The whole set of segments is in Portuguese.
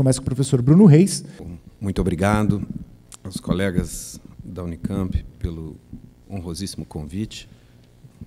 começa com o professor Bruno Reis. Muito obrigado aos colegas da Unicamp pelo honrosíssimo convite.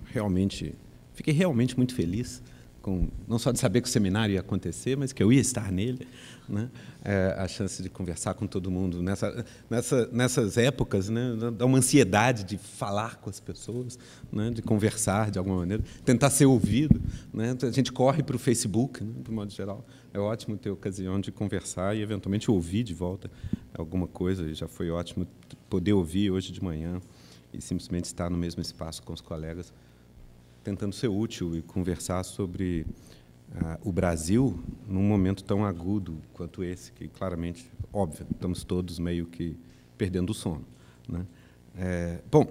Realmente, fiquei realmente muito feliz com, não só de saber que o seminário ia acontecer, mas que eu ia estar nele, né? é, a chance de conversar com todo mundo nessa, nessa, nessas épocas, né? dá uma ansiedade de falar com as pessoas, né? de conversar de alguma maneira, tentar ser ouvido. Né? A gente corre para o Facebook, né? de modo geral, é ótimo ter ocasião de conversar e, eventualmente, ouvir de volta alguma coisa. Já foi ótimo poder ouvir hoje de manhã e simplesmente estar no mesmo espaço com os colegas, tentando ser útil e conversar sobre ah, o Brasil num momento tão agudo quanto esse, que claramente, óbvio, estamos todos meio que perdendo o sono. Né? É, bom,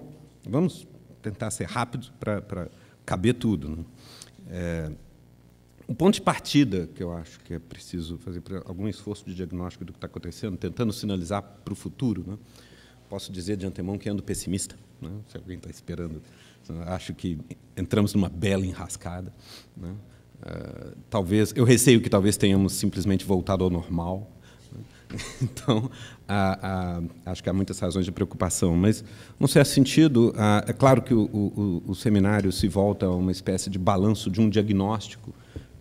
vamos tentar ser rápido para caber tudo. Né? É, o ponto de partida que eu acho que é preciso fazer algum esforço de diagnóstico do que está acontecendo, tentando sinalizar para o futuro. Né? Posso dizer de antemão que ando pessimista, né? se alguém está esperando. Acho que entramos numa bela enrascada. Né? Uh, talvez, eu receio que talvez tenhamos simplesmente voltado ao normal. Né? Então, acho que há muitas razões de preocupação, mas, num certo sentido, ah, é claro que o, o, o seminário se volta a uma espécie de balanço de um diagnóstico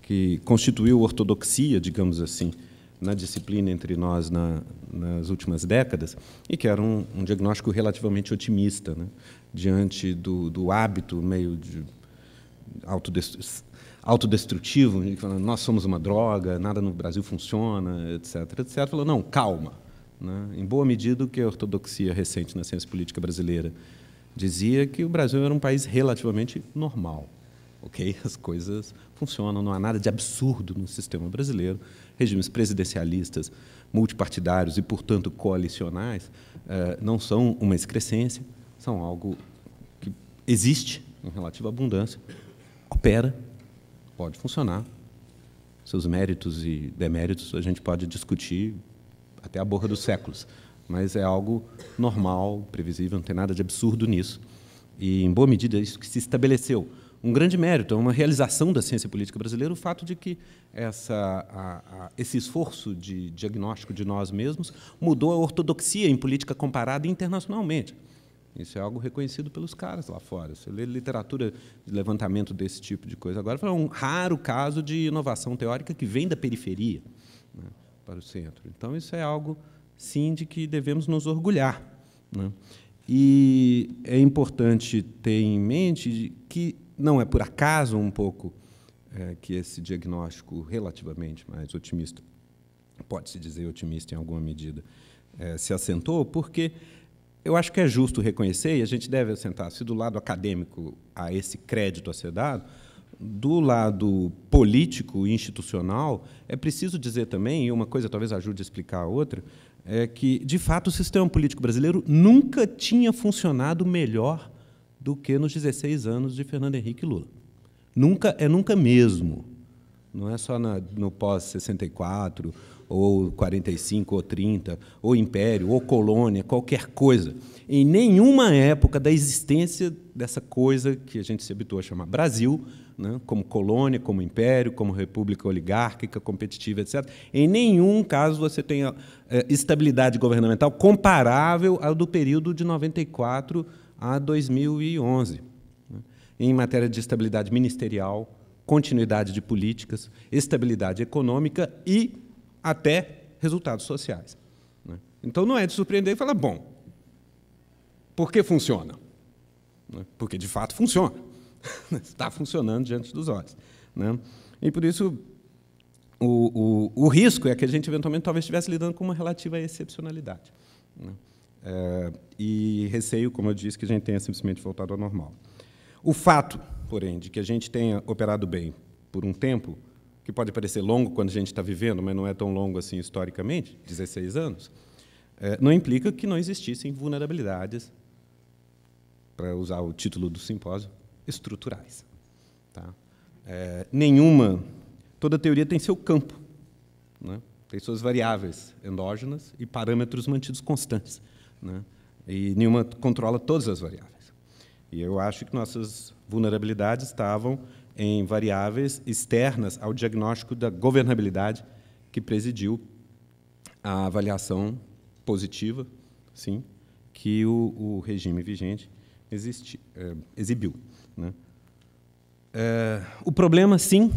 que constituiu ortodoxia, digamos assim, na disciplina entre nós na, nas últimas décadas, e que era um, um diagnóstico relativamente otimista, né? diante do, do, hábito meio de autodestrutivo, falando, nós somos uma droga, nada no Brasil funciona, etc. etc. Falou, não, calma. Né? Em boa medida, o que a ortodoxia recente na ciência política brasileira dizia é que o Brasil era um país relativamente normal. ok? As coisas funcionam, não há nada de absurdo no sistema brasileiro. Regimes presidencialistas, multipartidários e, portanto, coalicionais eh, não são uma excrescência, são algo que existe em relativa abundância, opera, pode funcionar. Seus méritos e deméritos a gente pode discutir até a borra dos séculos, mas é algo normal, previsível, não tem nada de absurdo nisso. E, em boa medida, é isso que se estabeleceu um grande mérito, é uma realização da ciência política brasileira o fato de que essa, a, a, esse esforço de diagnóstico de nós mesmos mudou a ortodoxia em política comparada internacionalmente. Isso é algo reconhecido pelos caras lá fora. Você lê literatura de levantamento desse tipo de coisa agora, é um raro caso de inovação teórica que vem da periferia né, para o centro. Então, isso é algo, sim, de que devemos nos orgulhar. Né? E é importante ter em mente que não é por acaso um pouco é, que esse diagnóstico relativamente mais otimista, pode-se dizer otimista em alguma medida, é, se assentou, porque eu acho que é justo reconhecer, e a gente deve assentar-se do lado acadêmico há esse crédito a ser dado, do lado político e institucional, é preciso dizer também, e uma coisa talvez ajude a explicar a outra, é que, de fato, o sistema político brasileiro nunca tinha funcionado melhor do que nos 16 anos de Fernando Henrique Lula. Nunca é nunca mesmo. Não é só na, no pós-64, ou 45, ou 30, ou império, ou colônia, qualquer coisa. Em nenhuma época da existência dessa coisa que a gente se habituou a chamar Brasil, né, como colônia, como império, como república oligárquica, competitiva, etc., em nenhum caso você tem eh, estabilidade governamental comparável ao do período de 94 a 2011. Né? Em matéria de estabilidade ministerial, continuidade de políticas, estabilidade econômica e até resultados sociais. Né? Então não é de surpreender e falar, bom, por que funciona? Né? Porque de fato funciona. Está funcionando diante dos olhos. E por isso o, o, o risco é que a gente eventualmente talvez estivesse lidando com uma relativa excepcionalidade. É, e receio, como eu disse, que a gente tenha simplesmente voltado ao normal. O fato, porém, de que a gente tenha operado bem por um tempo, que pode parecer longo quando a gente está vivendo, mas não é tão longo assim historicamente 16 anos é, não implica que não existissem vulnerabilidades, para usar o título do simpósio, estruturais. Tá? É, nenhuma. Toda teoria tem seu campo, né? tem suas variáveis endógenas e parâmetros mantidos constantes né? e nenhuma controla todas as variáveis. E eu acho que nossas vulnerabilidades estavam em variáveis externas ao diagnóstico da governabilidade que presidiu a avaliação positiva, sim, que o, o regime vigente existi, eh, exibiu. Né? Eh, o problema, sim,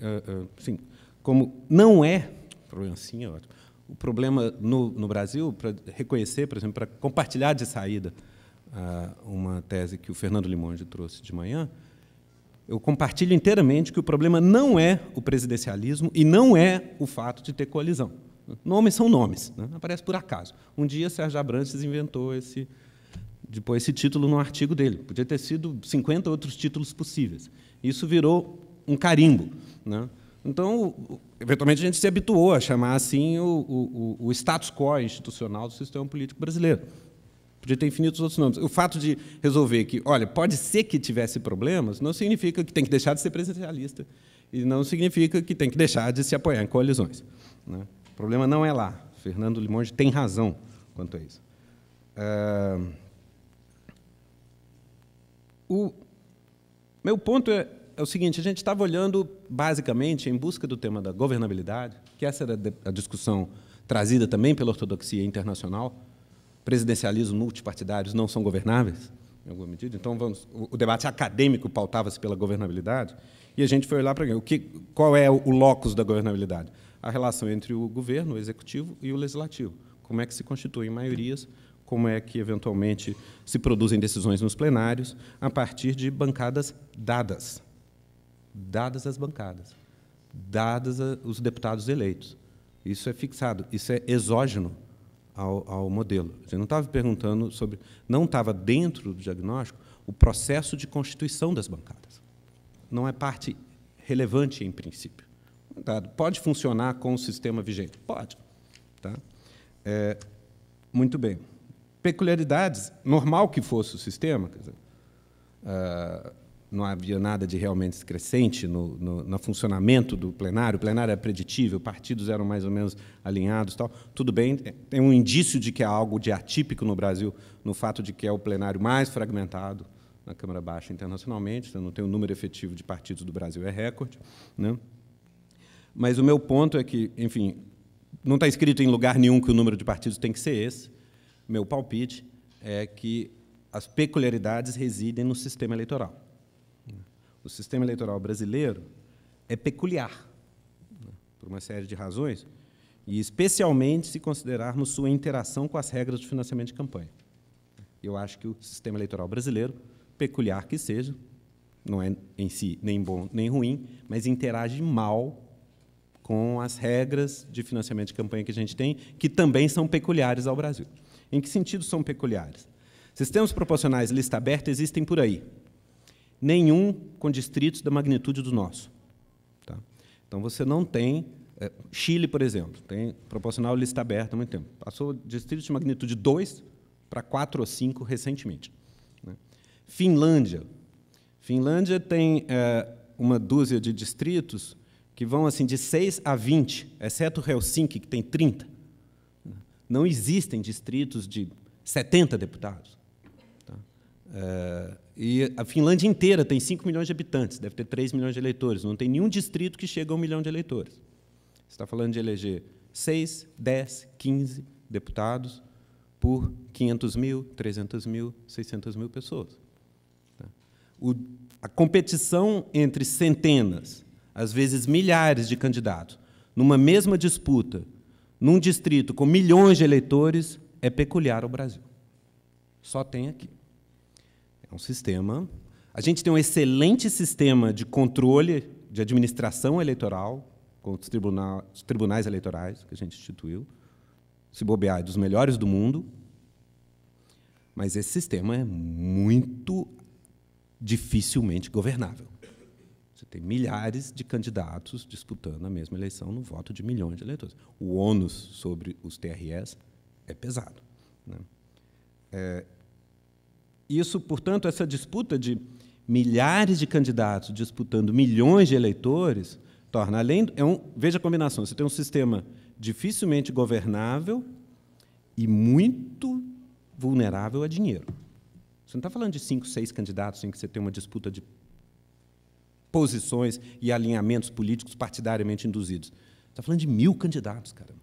eh, sim, como não é problema sim é ótimo o problema no, no Brasil, para reconhecer, por exemplo, para compartilhar de saída uh, uma tese que o Fernando Limonde trouxe de manhã, eu compartilho inteiramente que o problema não é o presidencialismo e não é o fato de ter coalizão. Nomes são nomes, né? aparece por acaso. Um dia Sérgio Abrantes inventou esse, depois esse título no artigo dele. Podia ter sido 50 outros títulos possíveis. Isso virou um carimbo. Né? Então, eventualmente, a gente se habituou a chamar assim o, o, o status quo institucional do sistema político brasileiro. Podia ter infinitos outros nomes. O fato de resolver que, olha, pode ser que tivesse problemas, não significa que tem que deixar de ser presidencialista. E não significa que tem que deixar de se apoiar em coalizões. Né? O problema não é lá. Fernando Limonge tem razão quanto a isso. o meu ponto é é o seguinte: a gente estava olhando, basicamente, em busca do tema da governabilidade, que essa era a discussão trazida também pela ortodoxia internacional. Presidencialismo multipartidários não são governáveis, em alguma medida. Então, vamos, o debate acadêmico pautava-se pela governabilidade, e a gente foi olhar para o que, qual é o locus da governabilidade? A relação entre o governo, o executivo e o legislativo. Como é que se constituem maiorias? como é que eventualmente se produzem decisões nos plenários a partir de bancadas dadas dadas as bancadas, dadas os deputados eleitos. Isso é fixado, isso é exógeno ao, ao modelo. Você não estava perguntando sobre, não estava dentro do diagnóstico o processo de constituição das bancadas. Não é parte relevante em princípio. Pode funcionar com o sistema vigente? Pode. Tá? É, muito bem. Peculiaridades, normal que fosse o sistema, quer dizer, ah, não havia nada de realmente crescente no, no, no, funcionamento do plenário, o plenário era preditível, partidos eram mais ou menos alinhados, tal. tudo bem, é, tem um indício de que há algo de atípico no Brasil, no fato de que é o plenário mais fragmentado na Câmara Baixa internacionalmente, então não tem o um número efetivo de partidos do Brasil, é recorde. Né? Mas o meu ponto é que, enfim, não está escrito em lugar nenhum que o número de partidos tem que ser esse, meu palpite é que as peculiaridades residem no sistema eleitoral o sistema eleitoral brasileiro é peculiar, né, por uma série de razões, e especialmente se considerarmos sua interação com as regras de financiamento de campanha. Eu acho que o sistema eleitoral brasileiro, peculiar que seja, não é em si nem bom nem ruim, mas interage mal com as regras de financiamento de campanha que a gente tem, que também são peculiares ao Brasil. Em que sentido são peculiares? Sistemas proporcionais lista aberta existem por aí nenhum com distritos da magnitude do nosso. Tá? Então você não tem. É, Chile, por exemplo, tem proporcional lista aberta há muito tempo. Passou distrito de magnitude 2 para 4 ou 5 recentemente. Né? Finlândia. Finlândia tem é, uma dúzia de distritos que vão assim de 6 a 20, exceto Helsinki, que tem 30. Né? Não existem distritos de 70 deputados. Tá? É, e a Finlândia inteira tem 5 milhões de habitantes, deve ter 3 milhões de eleitores. Não tem nenhum distrito que chegue a um milhão de eleitores. Você está falando de eleger 6, 10, 15 deputados por 500 mil, 300 mil, 600 mil pessoas. Tá? O, a competição entre centenas, às vezes milhares de candidatos, numa mesma disputa, num distrito com milhões de eleitores, é peculiar ao Brasil. Só tem aqui. É um sistema. A gente tem um excelente sistema de controle de administração eleitoral, com os, os tribunais eleitorais que a gente instituiu. Se bobear, é dos melhores do mundo. Mas esse sistema é muito dificilmente governável. Você tem milhares de candidatos disputando a mesma eleição no voto de milhões de eleitores. O ônus sobre os TRS é pesado. Né? É, isso, portanto, essa disputa de milhares de candidatos disputando milhões de eleitores torna além é um, veja a combinação, você tem um sistema dificilmente governável e muito vulnerável a dinheiro. Você não está falando de cinco, seis candidatos em que você tem uma disputa de posições e alinhamentos políticos partidariamente induzidos. Está falando de mil candidatos, caramba.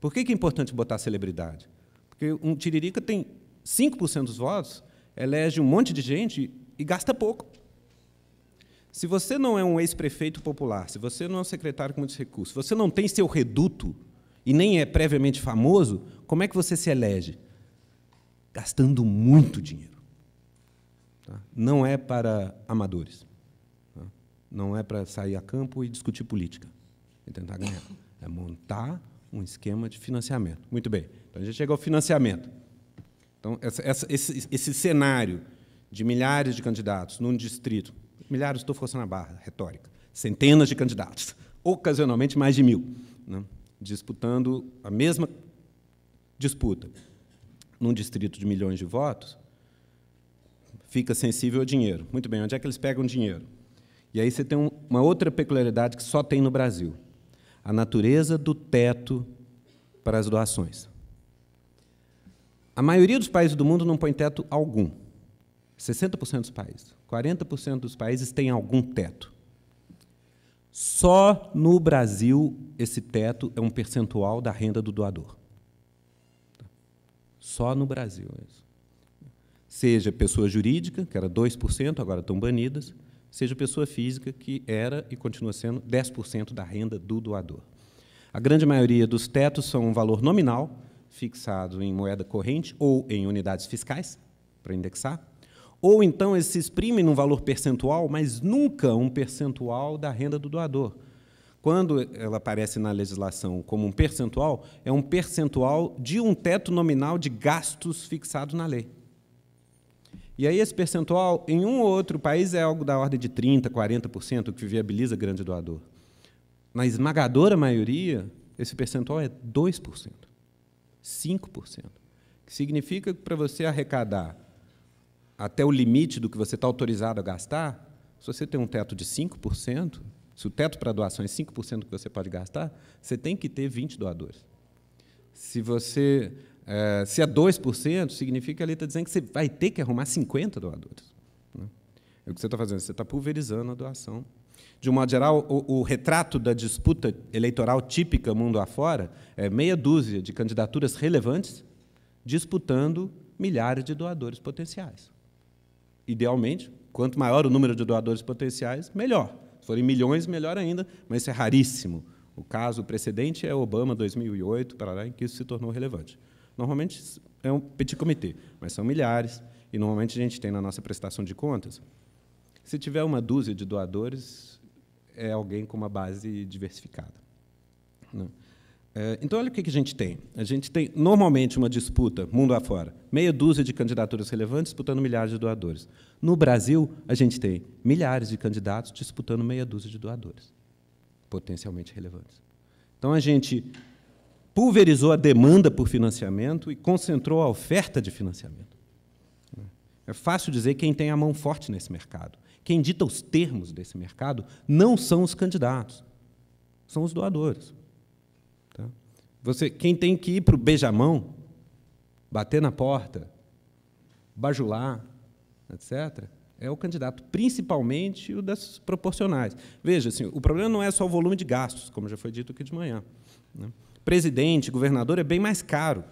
Por que é importante botar celebridade? Porque um tiririca tem 5% dos votos, elege um monte de gente e gasta pouco. Se você não é um ex-prefeito popular, se você não é um secretário com muitos recursos, se você não tem seu reduto e nem é previamente famoso, como é que você se elege? Gastando muito dinheiro. Tá? Não é para amadores. Tá? Não é para sair a campo e discutir política e tentar ganhar. É montar um esquema de financiamento. Muito bem. Então a gente chega ao financiamento. Então, essa, essa, esse, esse cenário de milhares de candidatos num distrito, milhares, estou forçando a barra, retórica, centenas de candidatos, ocasionalmente mais de mil, né, disputando a mesma disputa num distrito de milhões de votos, fica sensível ao dinheiro. Muito bem, onde é que eles pegam dinheiro? E aí você tem um, uma outra peculiaridade que só tem no Brasil: a natureza do teto para as doações. A maioria dos países do mundo não põe teto algum. 60% dos países. 40% dos países têm algum teto. Só no Brasil esse teto é um percentual da renda do doador. Só no Brasil é isso. Seja pessoa jurídica, que era 2%, agora estão banidas, seja pessoa física, que era e continua sendo 10% da renda do doador. A grande maioria dos tetos são um valor nominal, fixado em moeda corrente ou em unidades fiscais, para indexar. Ou então ele se exprime num valor percentual, mas nunca um percentual da renda do doador. Quando ela aparece na legislação como um percentual, é um percentual de um teto nominal de gastos fixado na lei. E aí esse percentual, em um ou outro país, é algo da ordem de 30%, 40%, o que viabiliza grande doador. Na esmagadora maioria, esse percentual é 2%. 5%. Que significa que para você arrecadar até o limite do que você está autorizado a gastar, se você tem um teto de 5%, se o teto para doação é 5% do que você pode gastar, você tem que ter 20 doadores. Se você é, se é 2%, significa que ali está dizendo que você vai ter que arrumar 50 doadores. Né? É o que você está fazendo, você está pulverizando a doação de um modo geral, o, o, retrato da disputa eleitoral típica mundo afora é meia dúzia de candidaturas relevantes disputando milhares de doadores potenciais. Idealmente, quanto maior o número de doadores potenciais, melhor. Se forem milhões, melhor ainda, mas isso é raríssimo. O caso precedente é Obama, 2008, para lá, em que isso se tornou relevante. Normalmente é um petit comitê, mas são milhares, e normalmente a gente tem na nossa prestação de contas se tiver uma dúzia de doadores, é alguém com uma base diversificada. Né? É, então, olha o que a gente tem. A gente tem, normalmente, uma disputa, mundo afora, meia dúzia de candidaturas relevantes disputando milhares de doadores. No Brasil, a gente tem milhares de candidatos disputando meia dúzia de doadores potencialmente relevantes. Então, a gente pulverizou a demanda por financiamento e concentrou a oferta de financiamento. Né? É fácil dizer quem tem a mão forte nesse mercado. Quem dita os termos desse mercado não são os candidatos, são os doadores. Tá? Você, quem tem que ir para o beijamão, bater na porta, bajular, etc., é o candidato, principalmente o das proporcionais. Veja, assim, o problema não é só o volume de gastos, como já foi dito aqui de manhã. Né? Presidente, governador é bem mais caro,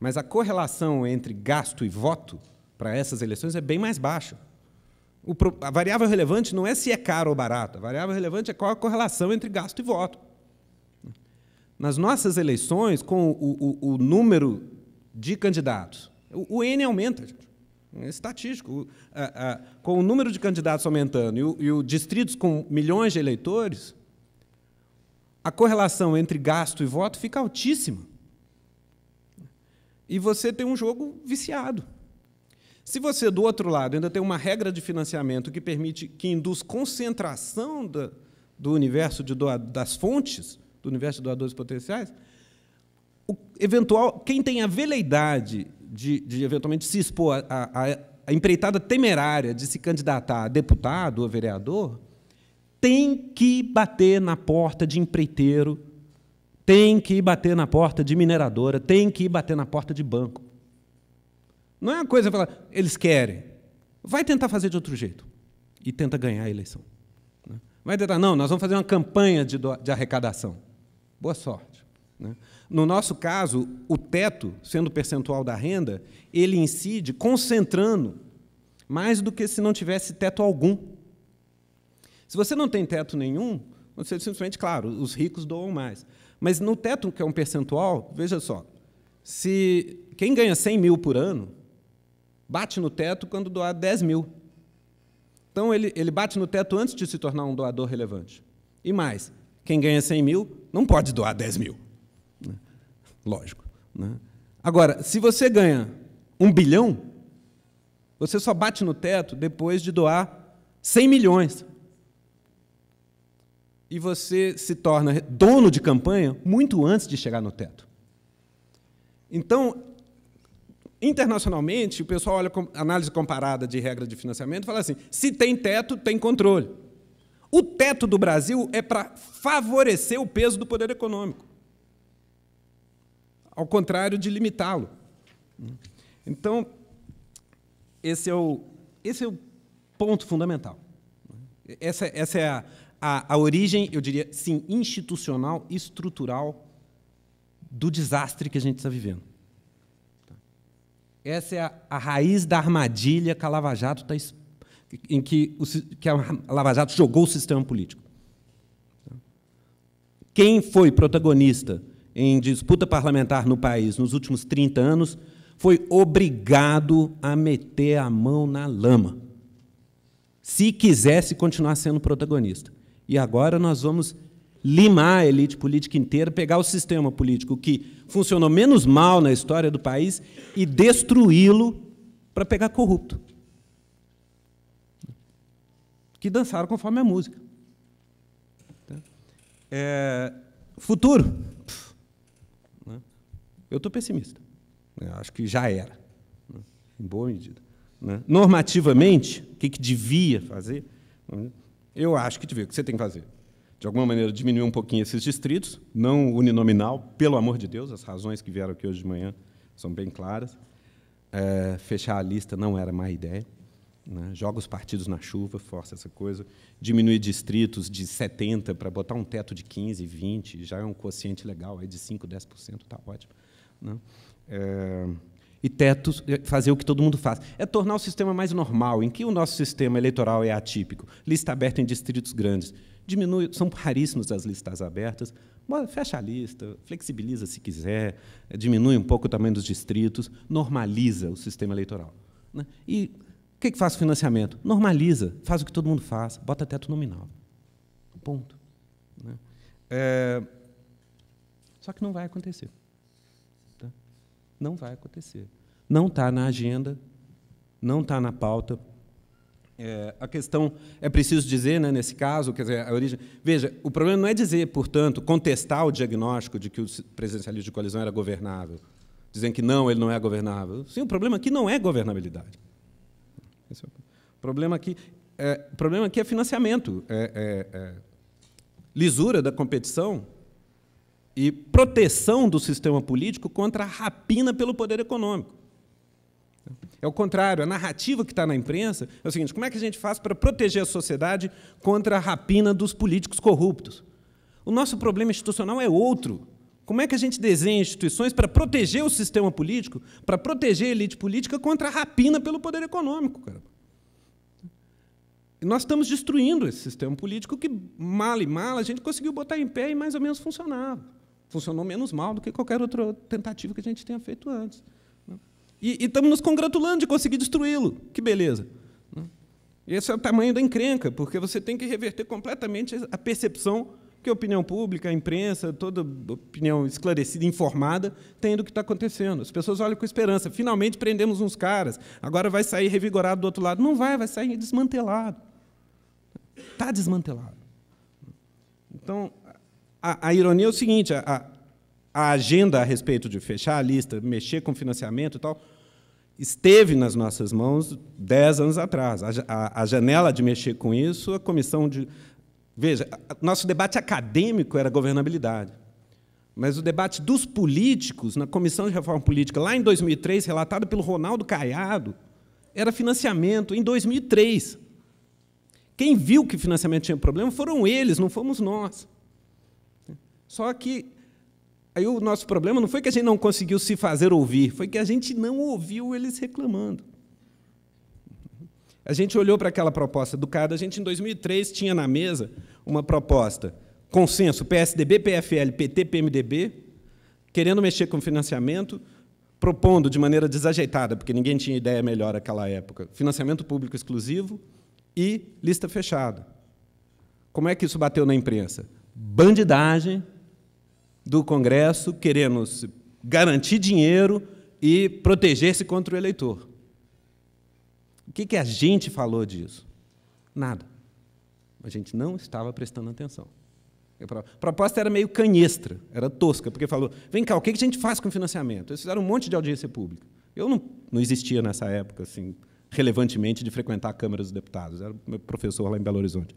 mas a correlação entre gasto e voto para essas eleições é bem mais baixa. O, a variável relevante não é se é caro ou barato, a variável relevante é qual a correlação entre gasto e voto. Nas nossas eleições, com o, o, o número de candidatos, o, N aumenta, gente. É estatístico. A, a, com o número de candidatos aumentando e, o, e os distritos com milhões de eleitores, a correlação entre gasto e voto fica altíssima. E você tem um jogo viciado. Se você, do outro lado, ainda tem uma regra de financiamento que permite, que induz concentração da, do universo de doa, das fontes, do universo de doadores potenciais, o eventual, quem tem a veleidade de, de eventualmente se expor à empreitada temerária de se candidatar a deputado ou vereador, tem que bater na porta de empreiteiro, tem que bater na porta de mineradora, tem que bater na porta de banco. Não é uma coisa para falar, eles querem. Vai tentar fazer de outro jeito. E tenta ganhar a eleição. Né? Vai tentar, não, nós vamos fazer uma campanha de, de arrecadação. Boa sorte. Né? No nosso caso, o teto, sendo o percentual da renda, ele incide concentrando mais do que se não tivesse teto algum. Se você não tem teto nenhum, você simplesmente, claro, os ricos doam mais. Mas no teto, que é um percentual, veja só, se quem ganha 100 mil por ano, bate no teto quando doar 10 mil. Então, ele, ele bate no teto antes de se tornar um doador relevante. E mais, quem ganha 100 mil não pode doar 10 mil. Né? Lógico. Né? Agora, se você ganha um bilhão, você só bate no teto depois de doar 100 milhões. E você se torna dono de campanha muito antes de chegar no teto. Então, Internacionalmente, o pessoal olha com, análise comparada de regra de financiamento e fala assim: se tem teto, tem controle. O teto do Brasil é para favorecer o peso do poder econômico, ao contrário de limitá-lo. Então, esse é o, esse é o ponto fundamental. Essa, essa é a, a, a origem, eu diria, sim, institucional, estrutural do desastre que a gente está vivendo. Essa é a, a raiz da armadilha que a Lava Jato está, em que, o, que a Lava Jato jogou o sistema político. Quem foi protagonista em disputa parlamentar no país nos últimos 30 anos foi obrigado a meter a mão na lama, se quisesse continuar sendo protagonista. E agora nós vamos limar a elite política inteira, pegar o sistema político que funcionou menos mal na história do país e destruí-lo para pegar corrupto. Que dançaram conforme a música. Tá? É, futuro. Né? Eu estou pessimista. Eu acho que já era, né? em boa medida. Né? Normativamente, o que, que devia fazer? Eu acho que devia. O que você tem que fazer? de alguma maneira, diminuir um pouquinho esses distritos, não uninominal, pelo amor de Deus, as razões que vieram aqui hoje de manhã são bem claras. É, fechar a lista não era má ideia. Né? Joga os partidos na chuva, força essa coisa. Diminuir distritos de 70 para botar um teto de 15, 20, já é um quociente legal, aí de 5, 10%, está ótimo. Né? É, e tetos, é, fazer o que todo mundo faz. É tornar o sistema mais normal, em que o nosso sistema eleitoral é atípico. Lista aberta em distritos grandes diminui, são raríssimas as listas abertas, fecha a lista, flexibiliza se quiser, diminui um pouco o tamanho dos distritos, normaliza o sistema eleitoral. Né? E o que, que faz o financiamento? Normaliza, faz o que todo mundo faz, bota teto nominal. Ponto. Né? É, só que não vai acontecer. Tá? Não vai acontecer. Não está na agenda, não está na pauta, é, a questão é preciso dizer, né, nesse caso, quer dizer, a origem. Veja, o problema não é dizer, portanto, contestar o diagnóstico de que o presidencialismo de coalizão era governável, dizendo que não, ele não é governável. Sim, o problema aqui é não é governabilidade. Esse é o problema aqui é, problema aqui é financiamento, é, é, é, lisura da competição e proteção do sistema político contra a rapina pelo poder econômico. É o contrário, a narrativa que está na imprensa é o seguinte: como é que a gente faz para proteger a sociedade contra a rapina dos políticos corruptos? O nosso problema institucional é outro. Como é que a gente desenha instituições para proteger o sistema político, para proteger a elite política contra a rapina pelo poder econômico, cara? nós estamos destruindo esse sistema político que, mal e mal, a gente conseguiu botar em pé e mais ou menos funcionava. Funcionou menos mal do que qualquer outra tentativa que a gente tenha feito antes. E estamos nos congratulando de conseguir destruí-lo. Que beleza. Né? Esse é o tamanho da encrenca, porque você tem que reverter completamente a percepção que a opinião pública, a imprensa, toda opinião esclarecida, informada, tem do que está acontecendo. As pessoas olham com esperança. Finalmente prendemos uns caras, agora vai sair revigorado do outro lado. Não vai, vai sair desmantelado. Está desmantelado. Então, a, a, ironia é o seguinte: a, a agenda a respeito de fechar a lista, mexer com financiamento e tal, esteve nas nossas mãos dez anos atrás. A, a, a, janela de mexer com isso, a comissão de. Veja, nosso debate acadêmico era governabilidade. Mas o debate dos políticos na Comissão de Reforma Política, lá em 2003, relatado pelo Ronaldo Caiado, era financiamento, em 2003. Quem viu que financiamento tinha problema foram eles, não fomos nós. Só que Aí o nosso problema não foi que a gente não conseguiu se fazer ouvir, foi que a gente não ouviu eles reclamando. A gente olhou para aquela proposta do CAD, a gente em 2003 tinha na mesa uma proposta, consenso PSDB, PFL, PT, PMDB, querendo mexer com financiamento, propondo de maneira desajeitada, porque ninguém tinha ideia melhor naquela época, financiamento público exclusivo e lista fechada. Como é que isso bateu na imprensa? Bandidagem, do Congresso querendo garantir dinheiro e proteger-se contra o eleitor. O que, que a gente falou disso? Nada. A gente não estava prestando atenção. A proposta era meio canhestra, era tosca, porque falou: vem cá, o que a gente faz com financiamento? Eles fizeram um monte de audiência pública. Eu não, não existia nessa época, assim, relevantemente, de frequentar a Câmara dos Deputados. Era meu professor lá em Belo Horizonte.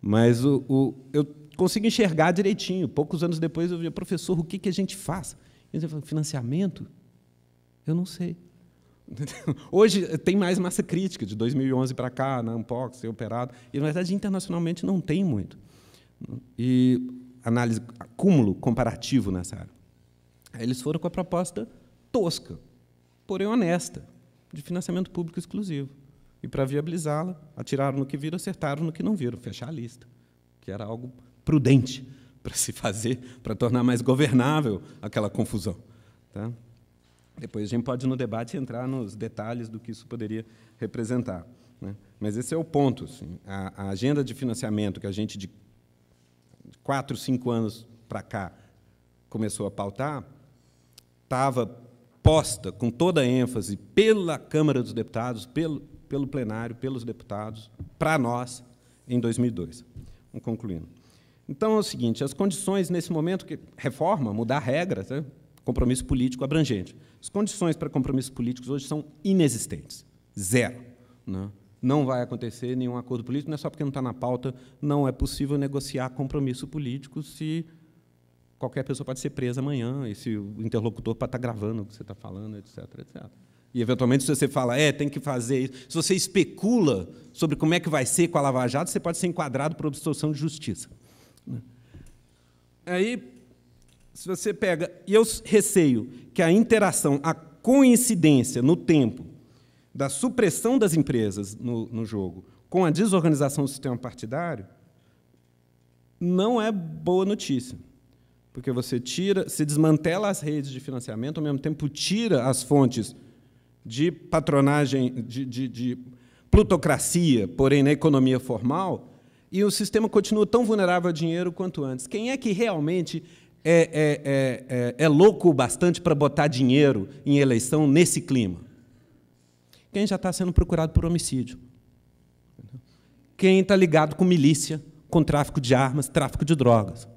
Mas o, o eu consigo enxergar direitinho. Poucos anos depois eu vi, professor, o que, que a gente faz? Ele falou, financiamento? Eu não sei. Hoje tem mais massa crítica, de 2011 para cá, na Ampox, ser operado. E, na verdade, internacionalmente não tem muito. E análise, acúmulo comparativo nessa área. Aí eles foram com a proposta tosca, porém honesta, de financiamento público exclusivo. E, para viabilizá-la, atiraram no que viram, acertaram no que não viram, fechar a lista, que era algo prudente para se fazer, para tornar mais governável aquela confusão. Tá? Depois a gente pode, no debate, entrar nos detalhes do que isso poderia representar. Né? Mas esse é o ponto. Assim, a, a, agenda de financiamento que a gente, de quatro, cinco anos para cá, começou a pautar, estava posta com toda a ênfase pela Câmara dos Deputados, pelo, pelo plenário, pelos deputados, para nós, em 2002. Vamos concluindo. Então é o seguinte: as condições nesse momento que reforma, mudar regras, né? compromisso político abrangente. As condições para compromissos políticos hoje são inexistentes, zero. Né? Não vai acontecer nenhum acordo político, não é só porque não está na pauta, não é possível negociar compromisso político se qualquer pessoa pode ser presa amanhã, e se o interlocutor pode estar tá gravando o que você está falando, etc, etc. E, eventualmente, se você fala, é, tem que fazer isso, se você especula sobre como é que vai ser com a Lava Jato, você pode ser enquadrado por obstrução de justiça. Aí, se você pega, e eu receio que a interação, a coincidência no tempo da supressão das empresas no, no jogo com a desorganização do sistema partidário não é boa notícia porque você tira, se desmantela as redes de financiamento, ao mesmo tempo tira as fontes de patronagem, de, de, de, plutocracia, porém na economia formal, e o sistema continua tão vulnerável a dinheiro quanto antes. Quem é que realmente é, é, é, é, é louco o bastante para botar dinheiro em eleição nesse clima? Quem já está sendo procurado por homicídio. Quem está ligado com milícia, com tráfico de armas, tráfico de drogas.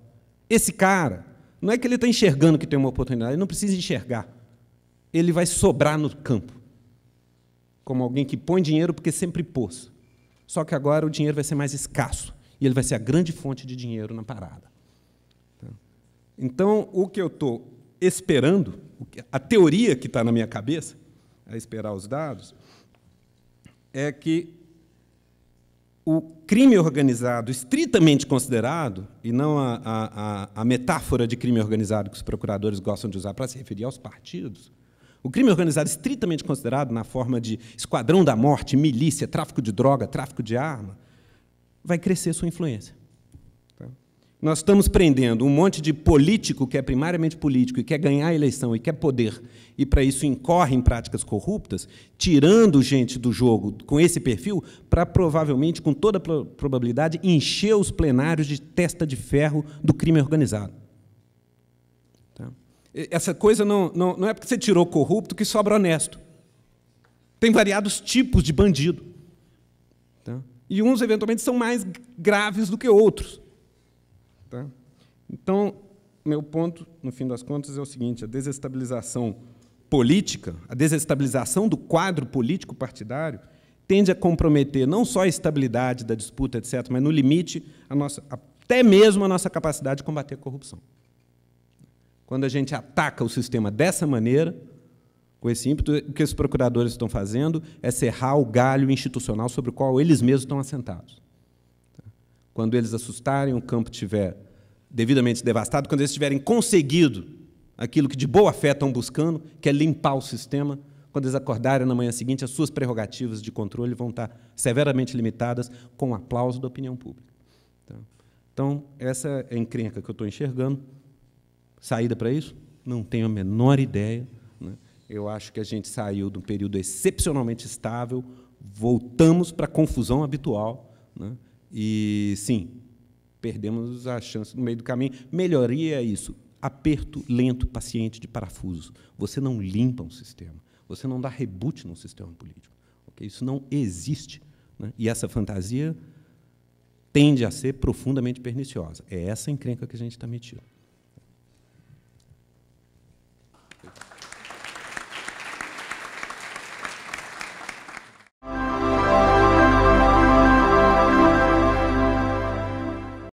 Esse cara, não é que ele está enxergando que tem uma oportunidade, ele não precisa enxergar. Ele vai sobrar no campo. Como alguém que põe dinheiro porque sempre pôs só que agora o dinheiro vai ser mais escasso e ele vai ser a grande fonte de dinheiro na parada. Então, o que eu estou esperando, a teoria que está na minha cabeça, a é esperar os dados, é que o crime organizado, estritamente considerado, e não a, a, a metáfora de crime organizado que os procuradores gostam de usar para se referir aos partidos, o crime organizado é estritamente considerado na forma de esquadrão da morte, milícia, tráfico de droga, tráfico de arma, vai crescer sua influência. Tá? Nós estamos prendendo um monte de político que é primariamente político e quer ganhar a eleição e quer poder, e para isso incorre em práticas corruptas, tirando gente do jogo com esse perfil, para provavelmente, com toda probabilidade, encher os plenários de testa de ferro do crime organizado. Essa coisa não, não, não é porque você tirou corrupto que sobra honesto. Tem variados tipos de bandido. Tá? E uns, eventualmente, são mais graves do que outros. Tá? Então, meu ponto, no fim das contas, é o seguinte: a desestabilização política, a desestabilização do quadro político partidário, tende a comprometer não só a estabilidade da disputa, etc., mas, no limite, a nossa, até mesmo a nossa capacidade de combater a corrupção. Quando a gente ataca o sistema dessa maneira, com esse ímpeto, o que os procuradores estão fazendo é serrar o galho institucional sobre o qual eles mesmos estão assentados. Quando eles assustarem, o campo estiver devidamente devastado, quando eles tiverem conseguido aquilo que de boa fé estão buscando, que é limpar o sistema, quando eles acordarem na manhã seguinte, as suas prerrogativas de controle vão estar severamente limitadas com o aplauso da opinião pública. Então, essa é a encrenca que eu estou enxergando. Saída para isso? Não tenho a menor ideia. Né? Eu acho que a gente saiu de um período excepcionalmente estável, voltamos para a confusão habitual. Né? E, sim, perdemos a chance no meio do caminho. Melhoria é isso: aperto lento, paciente de parafuso. Você não limpa um sistema, você não dá reboot num sistema político. Okay? Isso não existe. Né? E essa fantasia tende a ser profundamente perniciosa. É essa encrenca que a gente está metido.